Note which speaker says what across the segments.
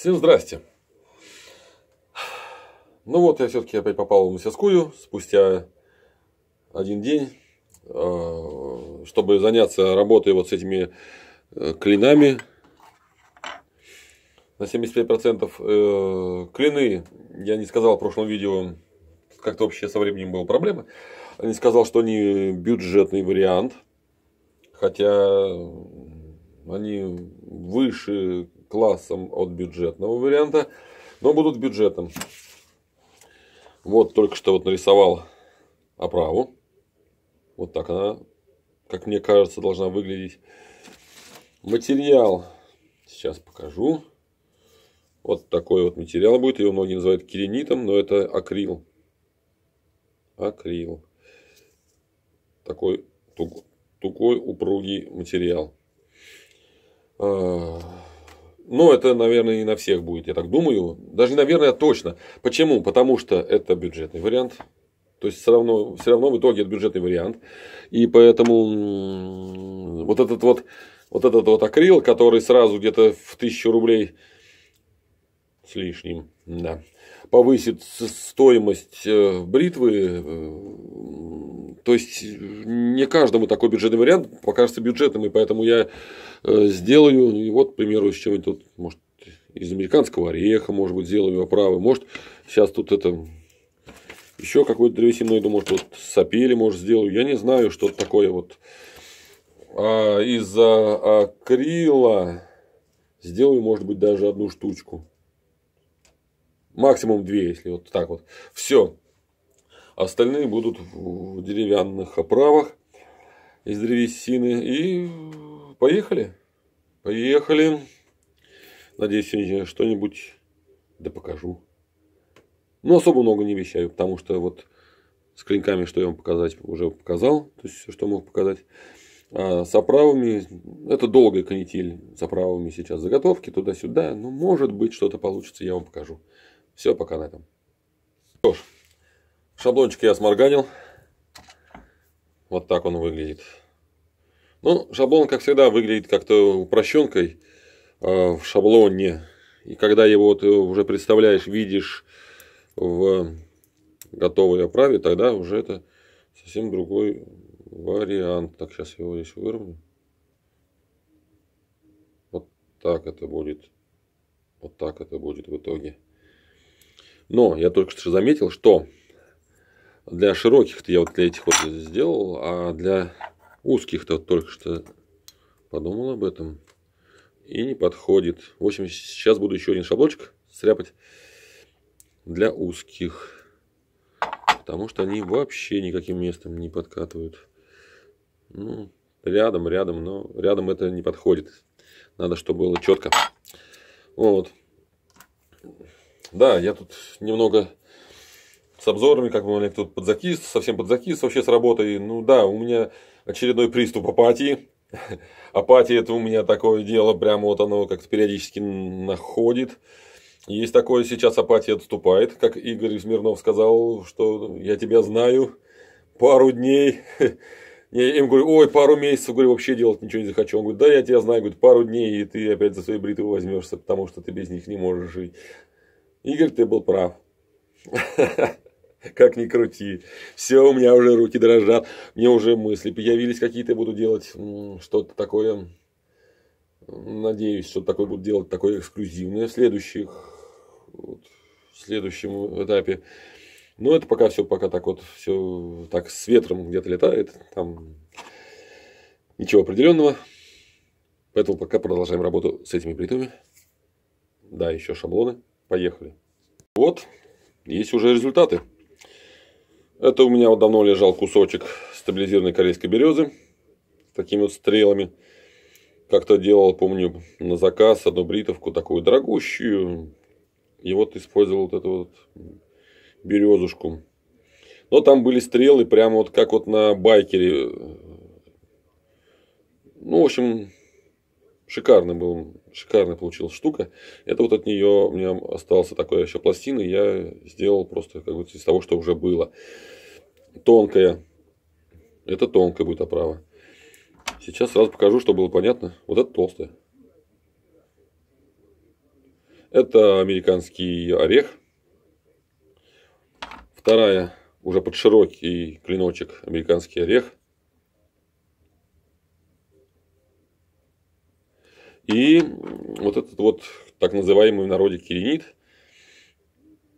Speaker 1: Всем здрасте. Ну вот, я все-таки опять попал в мастерскую спустя один день, а, чтобы заняться работой вот с этими э, клинами. На 75% э, клины, я не сказал в прошлом видео, как-то вообще со временем была проблема. Не сказал, что они бюджетный вариант, хотя они выше классом от бюджетного варианта, но будут бюджетом. Вот только что вот нарисовал оправу. Вот так она, как мне кажется, должна выглядеть. Материал сейчас покажу. Вот такой вот материал будет. Его многие называют керенитом, но это акрил. Акрил. Такой тугой, упругий материал. А, но ну, это, наверное, не на всех будет, я так думаю. Даже, наверное, точно. Почему? Потому что это бюджетный вариант. То есть все равно, все равно в итоге это бюджетный вариант. И поэтому вот этот вот, вот этот вот акрил, который сразу где-то в тысячу рублей с лишним, да, повысит стоимость э, бритвы э, то есть э, не каждому такой бюджетный вариант покажется бюджетным, и поэтому я э, сделаю, ну, и вот, к примеру, из чего-нибудь тут, может, из американского ореха, может быть, сделаю оправы, может, сейчас тут это еще какой-то древесиной, думаю, ну, что вот сапели, может, сделаю, я не знаю, что такое вот. А из акрила сделаю, может быть, даже одну штучку. Максимум две, если вот так вот. Все. Остальные будут в деревянных оправах из древесины. И поехали. Поехали. Надеюсь, я что-нибудь да покажу. Но особо много не вещаю, потому что вот с клинками, что я вам показать, уже показал. То есть, все, что мог показать. А с оправами, это долгая канитель с оправами сейчас заготовки, туда-сюда. Но ну, может быть что-то получится, я вам покажу. Все, пока на этом. Что ж, Шаблончик я сморганил. Вот так он выглядит. Ну, шаблон, как всегда, выглядит как-то упрощенкой э, в шаблоне. И когда его ты э, уже представляешь, видишь в готовой оправе, тогда уже это совсем другой вариант. Так, сейчас его здесь выровню. Вот так это будет. Вот так это будет в итоге. Но я только что заметил, что для широких-то я вот для этих вот сделал, а для узких-то вот только что подумал об этом. И не подходит. В общем, сейчас буду еще один шаблончик сряпать для узких. Потому что они вообще никаким местом не подкатывают. Ну, рядом, рядом, но рядом это не подходит. Надо, чтобы было четко. Вот. Да, я тут немного с обзорами, как бы у меня тут подзакис, совсем подзакис, вообще с работой. Ну да, у меня очередной приступ апатии. Апатия это у меня такое дело, прямо вот оно как-то периодически находит. Есть такое, сейчас апатия отступает, как Игорь Смирнов сказал, что я тебя знаю пару дней. Я им говорю, ой, пару месяцев, говорю, вообще делать ничего не захочу. Он говорит, да, я тебя знаю, говорит, пару дней, и ты опять за свои бритвы возьмешься, потому что ты без них не можешь жить. Игорь, ты был прав. Как ни крути. Все, у меня уже руки дрожат. Мне уже мысли появились какие-то. Буду делать что-то такое. Надеюсь, что такое буду делать такое эксклюзивное в следующих вот, в следующем этапе. Но это пока все пока так вот все так с ветром где-то летает. Там ничего определенного. Поэтому пока продолжаем работу с этими плитами. Да, еще шаблоны. Поехали. Вот, есть уже результаты. Это у меня вот давно лежал кусочек стабилизированной корейской березы с такими вот стрелами. Как-то делал, помню, на заказ одну бритовку такую дорогущую. И вот использовал вот эту вот березушку. Но там были стрелы прямо вот как вот на байкере. Ну, в общем, шикарный был, шикарная получилась штука. Это вот от нее у меня остался такой еще пластина, я сделал просто как будто из того, что уже было. Тонкая, это тонкая будет оправа. Сейчас сразу покажу, чтобы было понятно. Вот это толстая. Это американский орех. Вторая уже под широкий клиночек американский орех. И вот этот вот так называемый в народе киренит,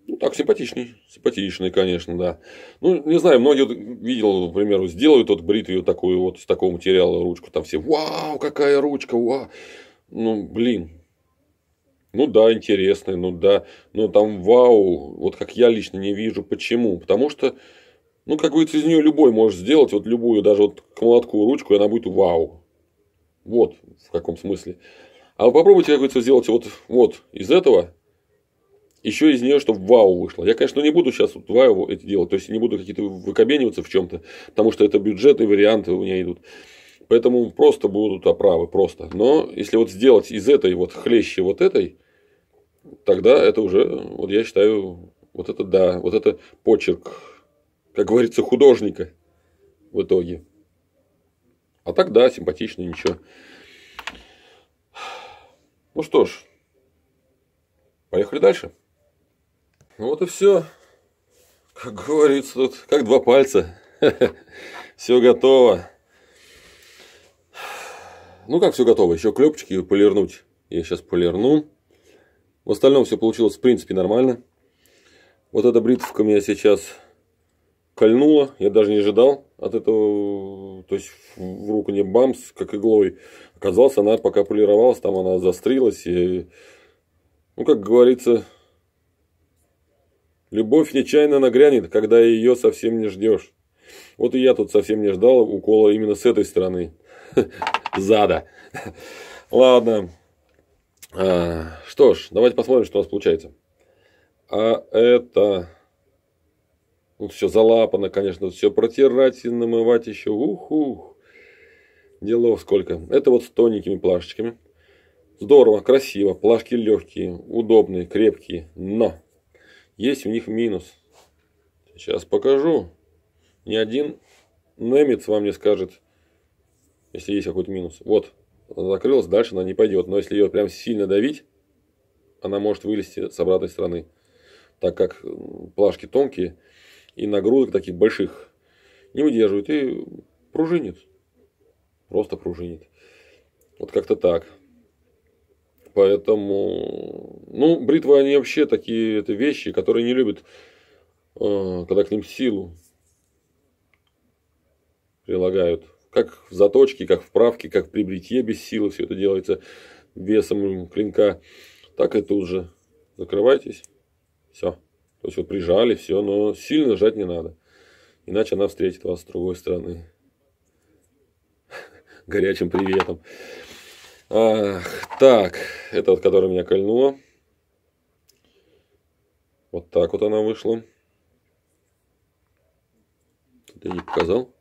Speaker 1: ну, так, симпатичный. Симпатичный, конечно, да. Ну, не знаю, многие вот, видел, к примеру, сделают вот бритву такую вот, из такого материала ручку, там все, вау, какая ручка, вау. Ну, блин, ну да, интересный, ну да, но ну, там вау, вот как я лично не вижу, почему. Потому что, ну, как бы из нее любой может сделать, вот любую, даже вот к молотку ручку, и она будет вау. Вот в каком смысле. А вы попробуйте, как говорится, сделать вот, вот из этого, еще из нее, чтобы вау вышло. Я, конечно, не буду сейчас вот вау это делать, то есть не буду какие-то выкобениваться в чем-то, потому что это бюджетные варианты у меня идут. Поэтому просто будут оправы, просто. Но если вот сделать из этой вот хлеще вот этой, тогда это уже, вот я считаю, вот это да, вот это почерк, как говорится, художника в итоге. А так да, симпатично, ничего. Ну что ж, поехали дальше. Ну вот и все. Как говорится, тут как два пальца. Все готово. Ну как все готово? Еще клепочки полирнуть. Я сейчас полирну. В остальном все получилось в принципе нормально. Вот эта бритвка у меня сейчас кольнуло, я даже не ожидал от этого, то есть в руку не бамс, как иглой. Оказалось, она пока полировалась, там она застрилась. И, ну, как говорится, любовь нечаянно нагрянет, когда ее совсем не ждешь. Вот и я тут совсем не ждал укола именно с этой стороны. Зада. Ладно. А, что ж, давайте посмотрим, что у нас получается. А это... Вот ну, все залапано, конечно, все протирать и намывать еще. Ух-ух. Делов сколько. Это вот с тоненькими плашечками. Здорово, красиво, плашки легкие, удобные, крепкие, но есть у них минус. Сейчас покажу. Ни один немец вам не скажет, если есть какой-то минус. Вот, она закрылась, дальше она не пойдет. Но если ее прям сильно давить, она может вылезти с обратной стороны. Так как плашки тонкие, и нагрузок таких больших не выдерживает и пружинит. Просто пружинит. Вот как-то так. Поэтому, ну, бритвы, они вообще такие это вещи, которые не любят, э, когда к ним силу прилагают. Как в заточке, как в правке, как при бритье без силы все это делается весом клинка. Так и тут же. Закрывайтесь. Все. То есть вы прижали, все, но сильно жать не надо. Иначе она встретит вас с другой стороны. Горячим приветом. Ах, так, это вот, которая меня кольнуло. Вот так вот она вышла. Тут я не показал.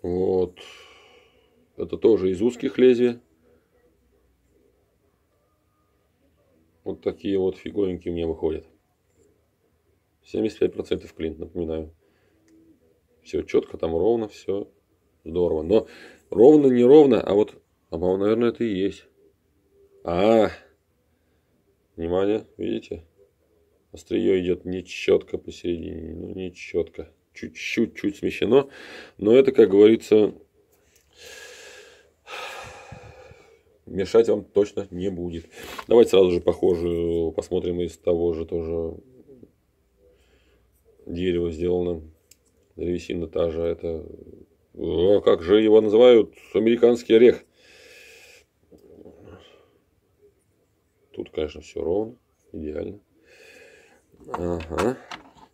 Speaker 1: Вот. Это тоже из узких лезвий. такие вот у меня выходят. 75% клинт, напоминаю. Все четко, там ровно, все здорово. Но ровно, не ровно, а вот, а, наверное, это и есть. А, внимание, видите? Острие идет не четко посередине, ну не четко. Чуть-чуть чуть смещено, но это, как говорится, мешать вам точно не будет. Давайте сразу же похожую посмотрим из того же тоже дерева сделано. Древесина та же. Это О, как же его называют? Американский орех. Тут, конечно, все ровно. Идеально. Ага.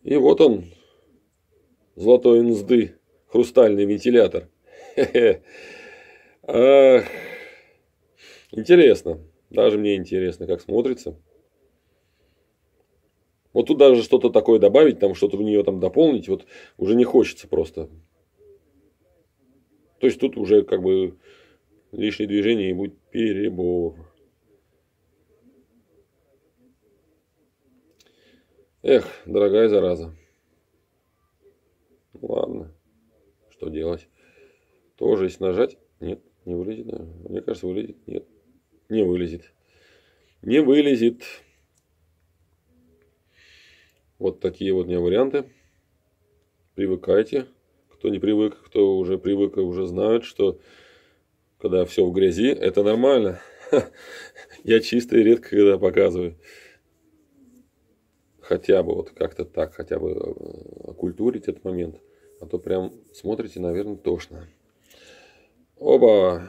Speaker 1: И вот он. Золотой инзды. Хрустальный вентилятор. Ах. Интересно. Даже мне интересно, как смотрится. Вот тут даже что-то такое добавить, там что-то в нее там дополнить, вот уже не хочется просто. То есть тут уже как бы лишнее движение и будет перебор. Эх, дорогая зараза. Ну ладно, что делать? Тоже если нажать, нет, не вылезет. Мне кажется, вылезет, нет. Не вылезет. Не вылезет. Вот такие вот у меня варианты. Привыкайте. Кто не привык, кто уже привык и уже знают, что когда все в грязи, это нормально. Я чистый редко когда показываю. Хотя бы вот как-то так, хотя бы э, окультурить этот момент. А то прям смотрите, наверное, тошно. Оба!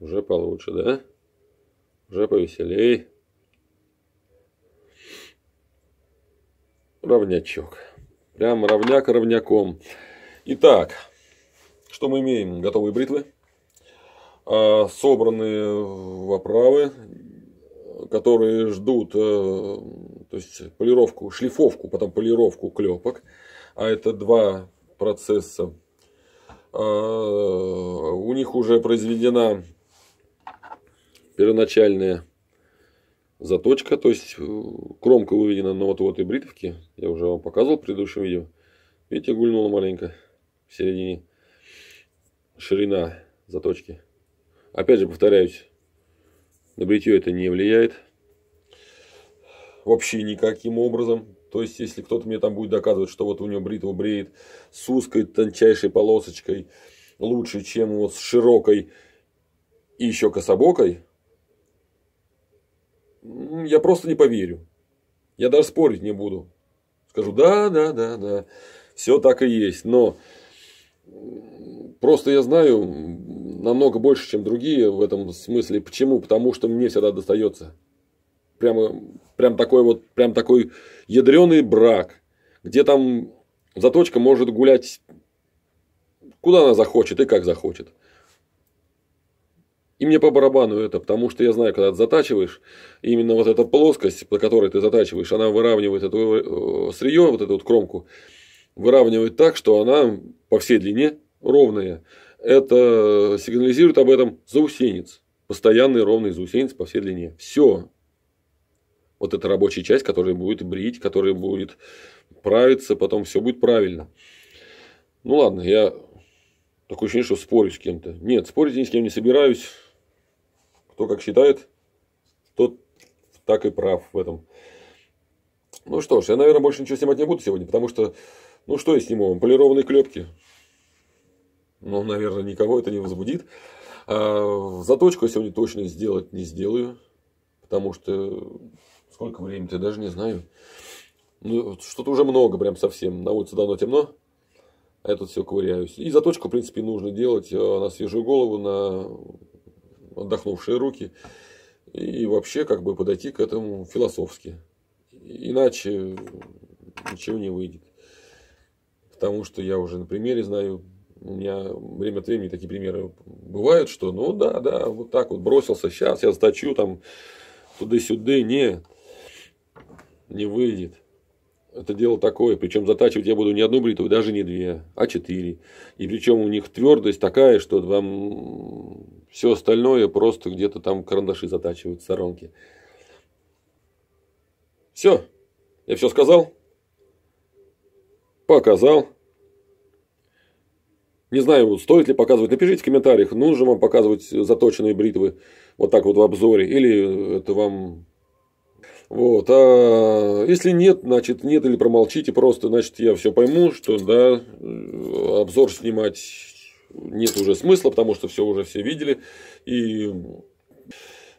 Speaker 1: Уже получше, да? Уже повеселей. Равнячок. Прям равняк равняком. Итак, что мы имеем? Готовые бритвы. А, собранные в оправы, которые ждут э, то есть полировку, шлифовку, потом полировку клепок. А это два процесса. А, у них уже произведена первоначальная заточка, то есть э, кромка выведена на вот вот и бритвке. Я уже вам показывал в предыдущем видео. Видите, гульнула маленько в середине. Ширина заточки. Опять же повторяюсь, на бритье это не влияет. Вообще никаким образом. То есть, если кто-то мне там будет доказывать, что вот у него бритва бреет с узкой тончайшей полосочкой лучше, чем вот с широкой и еще кособокой, я просто не поверю. Я даже спорить не буду. Скажу, да, да, да, да, все так и есть. Но просто я знаю намного больше, чем другие в этом смысле. Почему? Потому что мне всегда достается. Прямо, прям такой вот, прям такой ядреный брак, где там заточка может гулять куда она захочет и как захочет. И мне по барабану это, потому что я знаю, когда ты затачиваешь, именно вот эта плоскость, по которой ты затачиваешь, она выравнивает эту э, сырье, вот эту вот кромку, выравнивает так, что она по всей длине ровная. Это сигнализирует об этом заусенец. Постоянный ровный заусенец по всей длине. Все. Вот эта рабочая часть, которая будет брить, которая будет правиться, потом все будет правильно. Ну ладно, я такое ощущение, что спорю с кем-то. Нет, спорить ни с кем не собираюсь. Кто как считает, тот так и прав в этом. Ну что ж, я, наверное, больше ничего снимать не буду сегодня, потому что, ну что я сниму, полированные клепки. Ну, наверное, никого это не возбудит. А заточку я сегодня точно сделать не сделаю, потому что сколько времени я даже не знаю. Ну, что-то уже много прям совсем. На улице давно темно, а я тут все ковыряюсь. И заточку, в принципе, нужно делать а, на свежую голову, на отдохнувшие руки и вообще как бы подойти к этому философски. Иначе ничего не выйдет. Потому что я уже на примере знаю, у меня время от времени такие примеры бывают, что ну да, да, вот так вот бросился, сейчас я заточу там туда-сюда, не, не выйдет это дело такое. Причем затачивать я буду не одну бритву, даже не две, а четыре. И причем у них твердость такая, что вам все остальное просто где-то там карандаши затачивают, сторонки. Все. Я все сказал. Показал. Не знаю, стоит ли показывать. Напишите в комментариях, нужно вам показывать заточенные бритвы вот так вот в обзоре. Или это вам вот. А если нет, значит нет или промолчите просто, значит я все пойму, что да, э, обзор снимать нет уже смысла, потому что все уже все видели и э,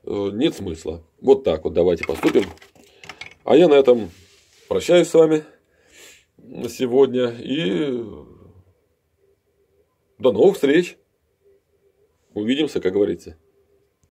Speaker 1: нет смысла. Вот так вот давайте поступим. А я на этом прощаюсь с вами на сегодня и до новых встреч. Увидимся, как говорится.